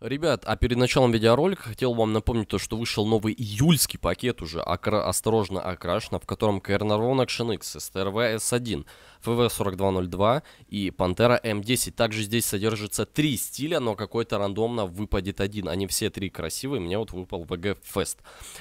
Ребят, а перед началом видеоролика хотел вам напомнить то, что вышел новый июльский пакет уже окра... «Осторожно окрашено», в котором Кэрнарон Action X, STRV S1, FV4202 и Пантера М10. Эм Также здесь содержится три стиля, но какой-то рандомно выпадет один. Они все три красивые, мне вот выпал VG Fest.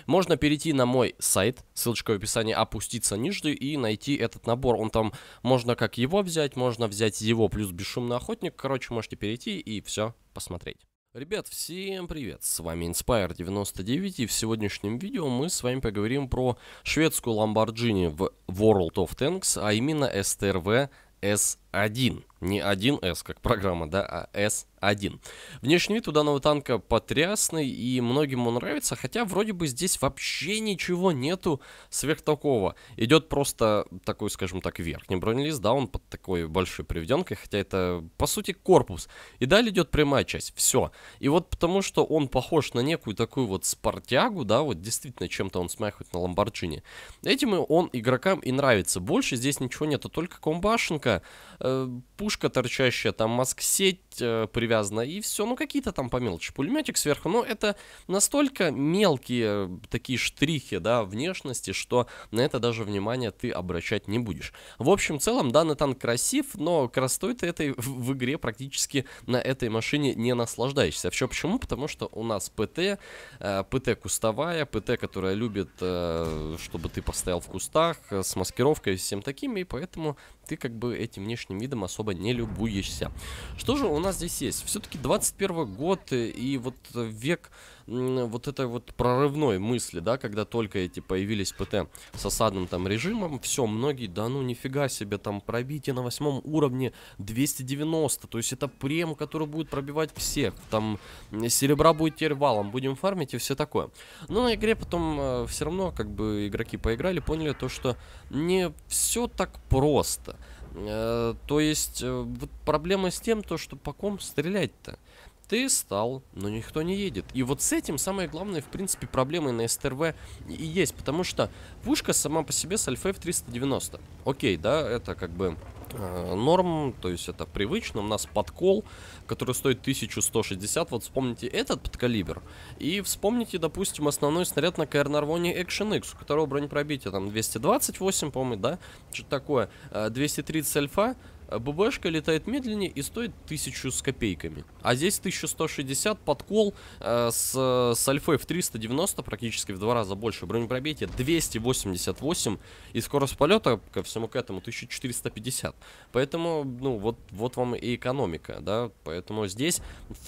Можно перейти на мой сайт, ссылочка в описании, опуститься ниже и найти этот набор. Он там, можно как его взять, можно взять его плюс бесшумный охотник. Короче, можете перейти и все посмотреть. Ребят, всем привет, с вами Inspire99 и в сегодняшнем видео мы с вами поговорим про шведскую Lamborghini в World of Tanks, а именно STRV S 1. Не 1С, как программа, да, а С1. Внешний вид у данного танка потрясный, и многим он нравится, хотя вроде бы здесь вообще ничего нету сверх такого. Идет просто такой, скажем так, верхний бронелист, да, он под такой большой приведенкой, хотя это, по сути, корпус. И далее идет прямая часть, все. И вот потому, что он похож на некую такую вот спартягу, да, вот действительно чем-то он смахивает на Ламборджини. Этим и он игрокам и нравится. Больше здесь ничего нету, только комбашенка, Э, пушка торчащая, там маск-сеть э, привязана, и все, ну какие-то там по мелочи, пулеметик сверху, но это настолько мелкие э, такие штрихи, да, внешности, что на это даже внимание ты обращать не будешь. В общем, в целом, данный танк красив, но красотой-то этой в игре практически на этой машине не наслаждаешься. Все почему? Потому что у нас ПТ, э, ПТ кустовая, ПТ, которая любит, э, чтобы ты постоял в кустах, э, с маскировкой и всем таким, и поэтому ты как бы этим внешне внешним видом особо не любуешься. Что же у нас здесь есть? Все-таки 21 год э, и вот э, век вот этой вот прорывной мысли, да, когда только эти появились ПТ с осадным там режимом, все, многие, да ну нифига себе, там пробитие на восьмом уровне 290, то есть это прем, который будет пробивать всех, там серебра будет теперь валом, будем фармить и все такое. Но на игре потом э, все равно, как бы, игроки поиграли, поняли то, что не все так просто. Э, то есть, э, вот проблема с тем, то, что по ком стрелять-то? Ты стал, но никто не едет. И вот с этим самое главное, в принципе, проблемы на СТРВ и есть, потому что пушка сама по себе с Альфа 390 Окей, да, это как бы Э, норм, то есть это привычно. У нас подкол, который стоит 1160, вот вспомните этот подкалибр, и вспомните, допустим, основной снаряд на Каэрнарвоне Action X, у которого бронепробитие там 228, по-моему, да, что-то такое, 230 э, альфа, ББшка летает медленнее и стоит 1000 с копейками. А здесь 1160 подкол э, с, с альфой в 390, практически в два раза больше. Бронепробитие 288 и скорость полета ко всему к этому 1450. Поэтому, ну, вот, вот вам и экономика, да. Поэтому здесь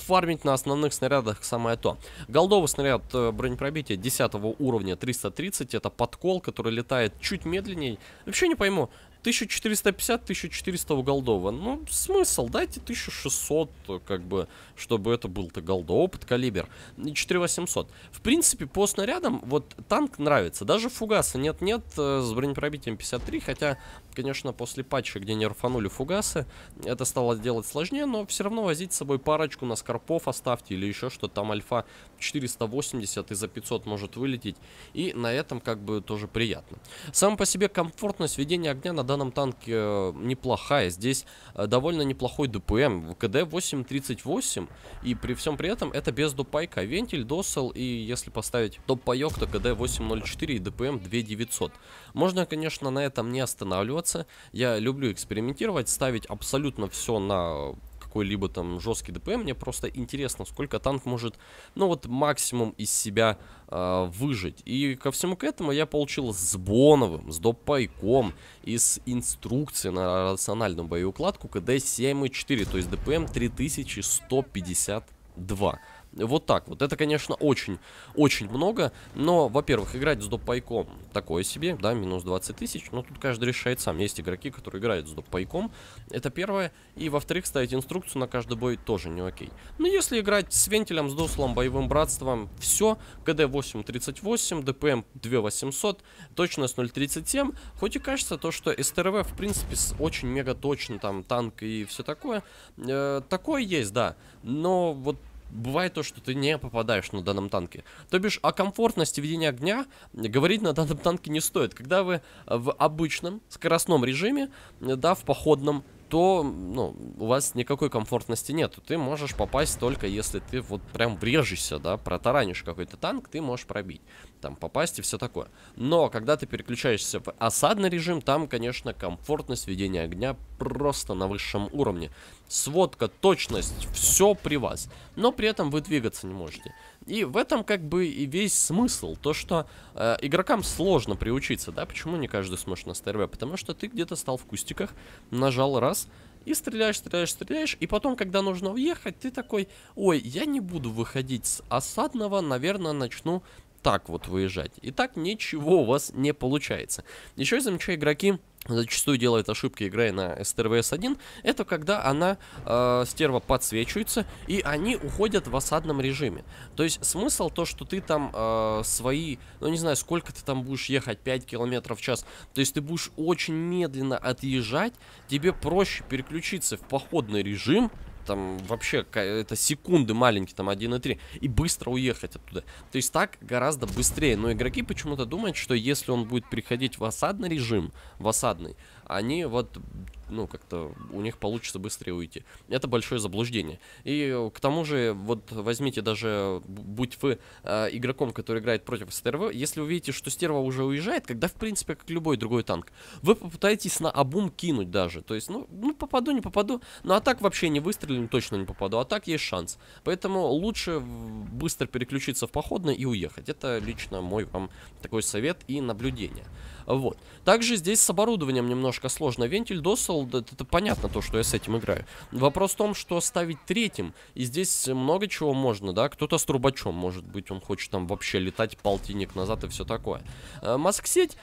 фармить на основных снарядах самое то. Голдовый снаряд э, бронепробития 10 уровня 330, это подкол, который летает чуть медленнее. Вообще не пойму, 1450-1400 голдова. Ну, смысл, дайте 1600, как бы, чтобы это был-то голдоопыт, калибр. 4800. В принципе, по снарядам, вот танк нравится. Даже фугаса нет-нет э, с бронепробитием 53, хотя конечно, после патча, где нерфанули фугасы, это стало делать сложнее, но все равно возить с собой парочку на скорпов оставьте или еще что там альфа 480 и за 500 может вылететь, и на этом как бы тоже приятно. Сам по себе комфортность ведения огня на данном танке э, неплохая, здесь э, довольно неплохой ДПМ, КД 8.38, и при всем при этом это без дупайка, вентиль, досел, и если поставить доп паек, то КД 8.04 и ДПМ 2900. Можно, конечно, на этом не останавливаться, меняться. Я люблю экспериментировать, ставить абсолютно все на какой-либо там жесткий ДПМ. Мне просто интересно, сколько танк может, ну вот, максимум из себя э, выжить. И ко всему к этому я получил с Боновым, с допайком, и с инструкцией на рациональную боеукладку КД 7.4, то есть ДПМ 3152. Вот так вот. Это, конечно, очень, очень много. Но, во-первых, играть с доппайком такое себе, да, минус 20 тысяч. Но тут каждый решает сам. Есть игроки, которые играют с доппайком. Это первое. И, во-вторых, ставить инструкцию на каждый бой тоже не окей. Но ну, если играть с вентилем, с дослом, боевым братством, все. КД 8.38, ДПМ 2800, точность 0.37. Хоть и кажется то, что СТРВ, в принципе, очень мега точно, там, танк и все такое. Э, такое есть, да. Но вот бывает то, что ты не попадаешь на данном танке. То бишь, о комфортности ведения огня говорить на данном танке не стоит. Когда вы в обычном скоростном режиме, да, в походном, то ну, у вас никакой комфортности нет. Ты можешь попасть только если ты вот прям врежешься, да, протаранишь какой-то танк, ты можешь пробить там попасть и все такое. Но когда ты переключаешься в осадный режим, там, конечно, комфортность ведения огня просто на высшем уровне. Сводка, точность, все при вас. Но при этом вы двигаться не можете. И в этом как бы и весь смысл. То, что э, игрокам сложно приучиться, да? Почему не каждый сможет на СТРВ? Потому что ты где-то стал в кустиках, нажал раз, и стреляешь, стреляешь, стреляешь, и потом, когда нужно уехать, ты такой, ой, я не буду выходить с осадного, наверное, начну так вот выезжать. И так ничего у вас не получается. Еще я замечаю, игроки зачастую делают ошибки, играя на СТРВС 1 это когда она, э, стерва, подсвечивается, и они уходят в осадном режиме. То есть смысл то, что ты там э, свои, ну не знаю, сколько ты там будешь ехать, 5 км в час, то есть ты будешь очень медленно отъезжать, тебе проще переключиться в походный режим, там вообще это секунды маленькие, там 1,3, и быстро уехать оттуда. То есть так гораздо быстрее. Но игроки почему-то думают, что если он будет приходить в осадный режим, в осадный, они вот ну, как-то у них получится быстрее уйти. Это большое заблуждение. И э, к тому же, вот возьмите даже, будь вы э, игроком, который играет против стерва, если увидите, что стерва уже уезжает, когда, в принципе, как любой другой танк, вы попытаетесь на обум кинуть даже. То есть, ну, ну попаду, не попаду. Ну, атак вообще не выстрелим, точно не попаду. А так есть шанс. Поэтому лучше быстро переключиться в походное и уехать. Это лично мой вам такой совет и наблюдение. Вот. Также здесь с оборудованием немножко сложно. Вентиль досол, это понятно то, что я с этим играю. Вопрос в том, что ставить третьим, и здесь много чего можно, да, кто-то с трубачом, может быть, он хочет там вообще летать полтинник назад и все такое. Э, Маск-сеть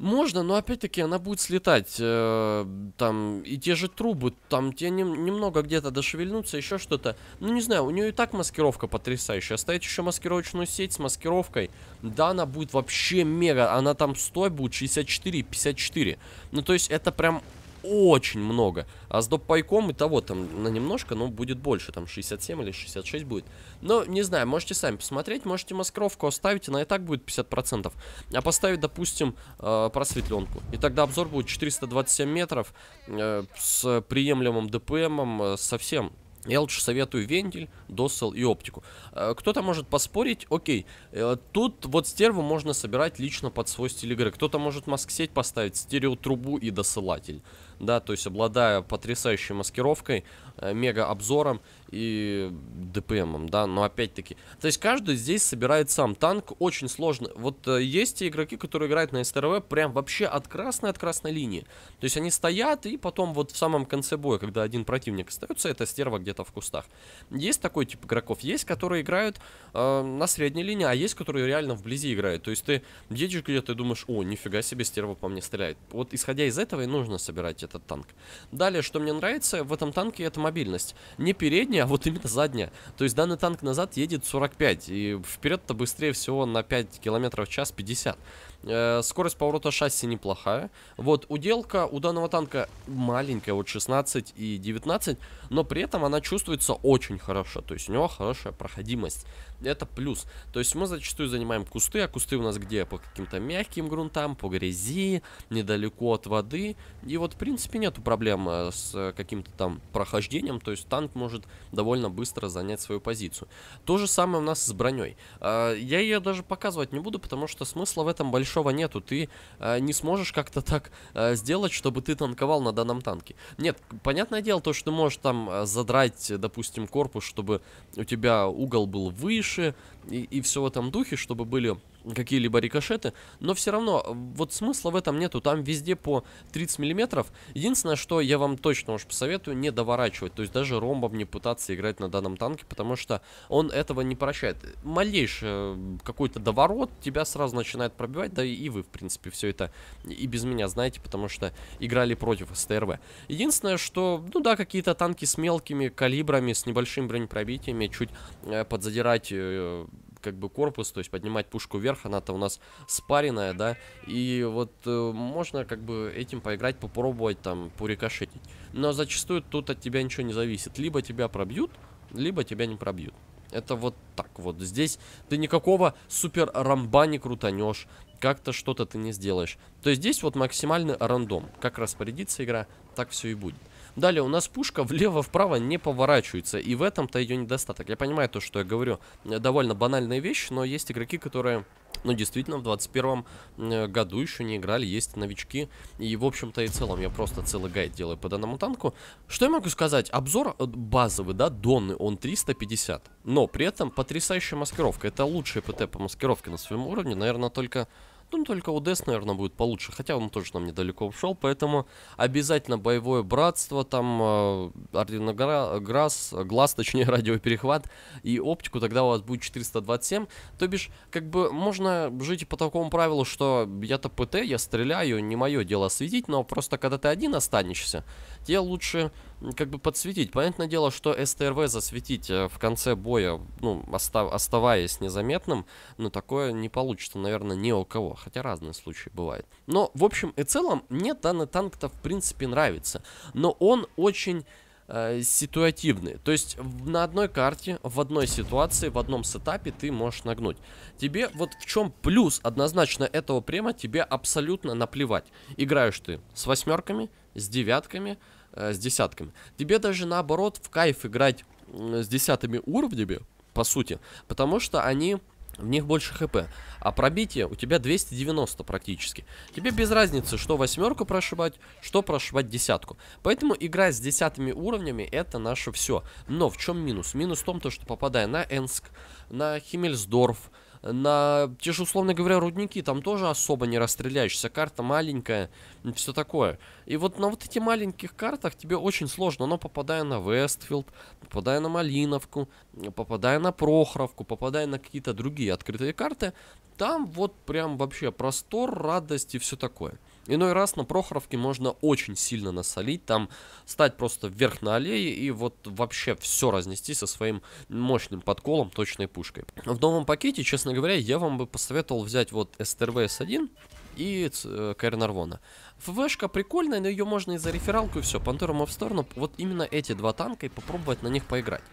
можно, но опять-таки она будет слетать. Э, там и те же трубы, там те не, немного где-то дошевельнуться, еще что-то. Ну не знаю, у нее и так маскировка потрясающая. Оставить еще маскировочную сеть с маскировкой. Да, она будет вообще мега. Она там стой будет, 64, 54. Ну то есть это прям очень много. А с доппайком и того там на немножко, но ну, будет больше, там 67 или 66 будет. Но не знаю, можете сами посмотреть, можете маскировку оставить, она и так будет 50%. А поставить, допустим, э, просветленку. И тогда обзор будет 427 метров э, с приемлемым ДПМом, э, совсем я лучше советую вентиль, досел и оптику. Э, кто-то может поспорить, окей, э, тут вот стерву можно собирать лично под свой стиль игры. Кто-то может маск-сеть поставить, стереотрубу и досылатель да, то есть обладая потрясающей маскировкой, э, мега обзором и ДПМом, да, но опять-таки, то есть каждый здесь собирает сам танк, очень сложно, вот э, есть те игроки, которые играют на СТРВ прям вообще от красной, от красной линии, то есть они стоят и потом вот в самом конце боя, когда один противник остается, это стерва где-то в кустах, есть такой тип игроков, есть, которые играют э, на средней линии, а есть, которые реально вблизи играют, то есть ты едешь где-то и думаешь, о, нифига себе стерва по мне стреляет, вот исходя из этого и нужно собирать этот танк. Далее, что мне нравится в этом танке, это мобильность. Не передняя, а вот именно задняя. То есть данный танк назад едет 45, и вперед-то быстрее всего на 5 км в час 50. Э, скорость поворота шасси неплохая. Вот, уделка у данного танка маленькая, вот 16 и 19, но при этом она чувствуется очень хорошо. То есть у него хорошая проходимость. Это плюс. То есть мы зачастую занимаем кусты, а кусты у нас где? По каким-то мягким грунтам, по грязи, недалеко от воды. И вот, в принципе, нету проблем э, с каким-то там прохождением. То есть танк может довольно быстро занять свою позицию. То же самое у нас с броней. Э, я ее даже показывать не буду, потому что смысла в этом большого большого нету, ты э, не сможешь как-то так э, сделать, чтобы ты танковал на данном танке. Нет, понятное дело, то, что ты можешь там э, задрать, допустим, корпус, чтобы у тебя угол был выше и, и все в этом духе, чтобы были какие-либо рикошеты, но все равно вот смысла в этом нету, там везде по 30 миллиметров. Единственное, что я вам точно уж посоветую, не доворачивать, то есть даже ромбом не пытаться играть на данном танке, потому что он этого не прощает. Малейший э, какой-то доворот тебя сразу начинает пробивать, да и вы, в принципе, все это и без меня знаете, потому что играли против СТРВ. Единственное, что, ну да, какие-то танки с мелкими калибрами, с небольшим бронепробитиями, чуть э, подзадирать э, как бы корпус, то есть поднимать пушку вверх, она-то у нас спаренная, да, и вот э, можно как бы этим поиграть, попробовать там пурикошетить. Но зачастую тут от тебя ничего не зависит, либо тебя пробьют, либо тебя не пробьют. Это вот так вот. Здесь ты никакого супер рамба не крутанешь. Как-то что-то ты не сделаешь. То есть здесь вот максимальный рандом. Как распорядится игра, так все и будет. Далее у нас пушка влево-вправо не поворачивается, и в этом-то ее недостаток. Я понимаю то, что я говорю, э, довольно банальная вещь, но есть игроки, которые... Ну, действительно, в 21 э, году еще не играли, есть новички. И, в общем-то, и целом, я просто целый гайд делаю по данному танку. Что я могу сказать? Обзор э, базовый, да, Донны, он 350. Но при этом потрясающая маскировка. Это лучшее ПТ по маскировке на своем уровне. Наверное, только ну, только УДС, наверное, будет получше, хотя он тоже нам недалеко ушел, поэтому обязательно боевое братство, там э, орденограсс, глаз, точнее, радиоперехват и оптику, тогда у вас будет 427, то бишь, как бы можно жить по такому правилу, что я-то ПТ, я стреляю, не мое дело светить, но просто когда ты один останешься, тебе лучше как бы подсветить. Понятное дело, что СТРВ засветить э, в конце боя, ну, остав, оставаясь незаметным, ну, такое не получится, наверное, ни у кого. Хотя разные случаи бывают. Но, в общем и целом, мне данный танк-то, в принципе, нравится. Но он очень э, ситуативные. То есть на одной карте, в одной ситуации, в одном сетапе ты можешь нагнуть. Тебе вот в чем плюс однозначно этого према, тебе абсолютно наплевать. Играешь ты с восьмерками, с девятками, э, с десятками. Тебе даже наоборот в кайф играть э, с десятыми уровнями, по сути, потому что они в них больше хп. А пробитие у тебя 290 практически. Тебе без разницы, что восьмерку прошибать, что прошивать десятку. Поэтому игра с десятыми уровнями это наше все. Но в чем минус? Минус в том, что попадая на Энск, на Химмельсдорф, на те же, условно говоря, рудники, там тоже особо не расстреляешься, карта маленькая, все такое. И вот на вот эти маленьких картах тебе очень сложно, но попадая на Вестфилд, попадая на Малиновку, попадая на Прохоровку, попадая на какие-то другие открытые карты, там вот прям вообще простор, радость и все такое. Иной раз на Прохоровке можно очень сильно насолить, там стать просто вверх на аллее и вот вообще все разнести со своим мощным подколом, точной пушкой. В новом пакете, честно говоря, я вам бы посоветовал взять вот STRVS-1 и э, Кайрнарвона. ФВшка прикольная, но ее можно и за рефералку и все, мы в сторону. Вот именно эти два танка и попробовать на них поиграть.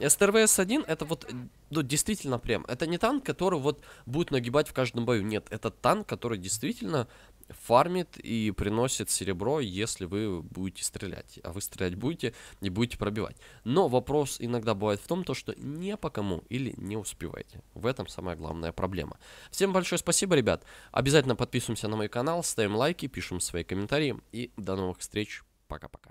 СТРВС-1 это вот, ну, действительно прям, это не танк, который вот будет нагибать в каждом бою, нет, это танк, который действительно фармит и приносит серебро, если вы будете стрелять. А вы стрелять будете и будете пробивать. Но вопрос иногда бывает в том, то, что не по кому или не успеваете. В этом самая главная проблема. Всем большое спасибо, ребят. Обязательно подписываемся на мой канал, ставим лайки, пишем свои комментарии. И до новых встреч. Пока-пока.